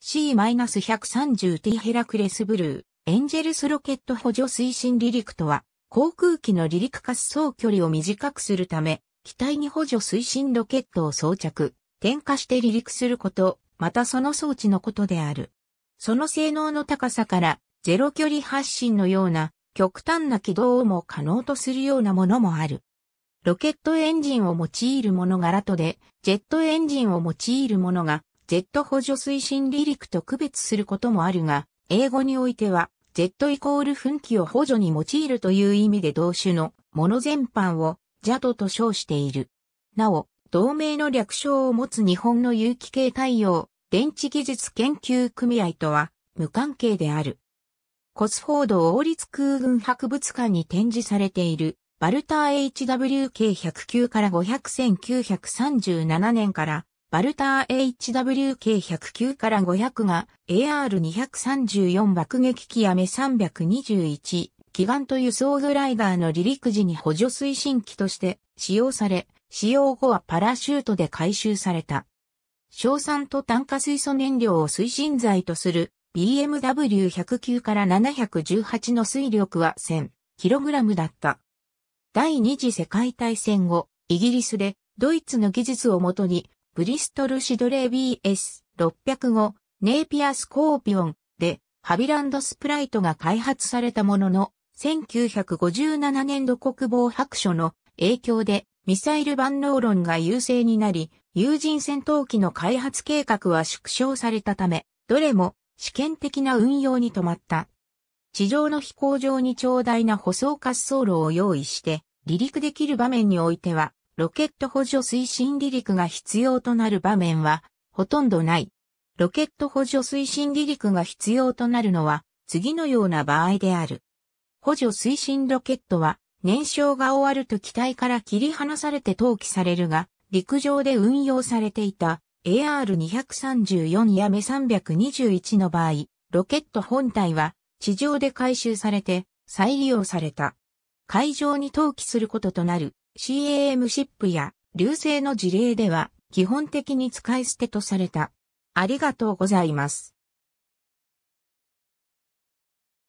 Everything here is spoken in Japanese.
C-130T ヘラクレスブルー、エンジェルスロケット補助推進離陸とは、航空機の離陸滑走距離を短くするため、機体に補助推進ロケットを装着、点火して離陸すること、またその装置のことである。その性能の高さから、ゼロ距離発進のような、極端な軌道をも可能とするようなものもある。ロケットエンジンを用いるものがラトで、ジェットエンジンを用いるものが Z ット補助推進離陸と区別することもあるが、英語においては、Z ットイコール噴気を補助に用いるという意味で同種のもの全般をジャドと称している。なお、同盟の略称を持つ日本の有機系太陽電池技術研究組合とは無関係である。コスフォード王立空軍博物館に展示されているバルター HWK109 から500 1937年からバルター HWK109 から500が AR234 爆撃機やメ321機関と輸送グライダーの離陸時に補助推進機として使用され、使用後はパラシュートで回収された。硝酸と炭化水素燃料を推進剤とする BMW109 から718の水力は 1000kg だった。第二次世界大戦後、イギリスでドイツの技術をもとにブリストルシドレー BS605 ネイピアスコーピオンでハビランドスプライトが開発されたものの1957年度国防白書の影響でミサイル万能論が優勢になり有人戦闘機の開発計画は縮小されたためどれも試験的な運用に止まった。地上の飛行場に長大な舗装滑走路を用意して離陸できる場面においてはロケット補助推進離陸が必要となる場面はほとんどない。ロケット補助推進離陸が必要となるのは次のような場合である。補助推進ロケットは燃焼が終わると機体から切り離されて投棄されるが、陸上で運用されていた AR234 やメ321の場合、ロケット本体は地上で回収されて再利用された。海上に投棄することとなる CAM シップや流星の事例では基本的に使い捨てとされた。ありがとうございます。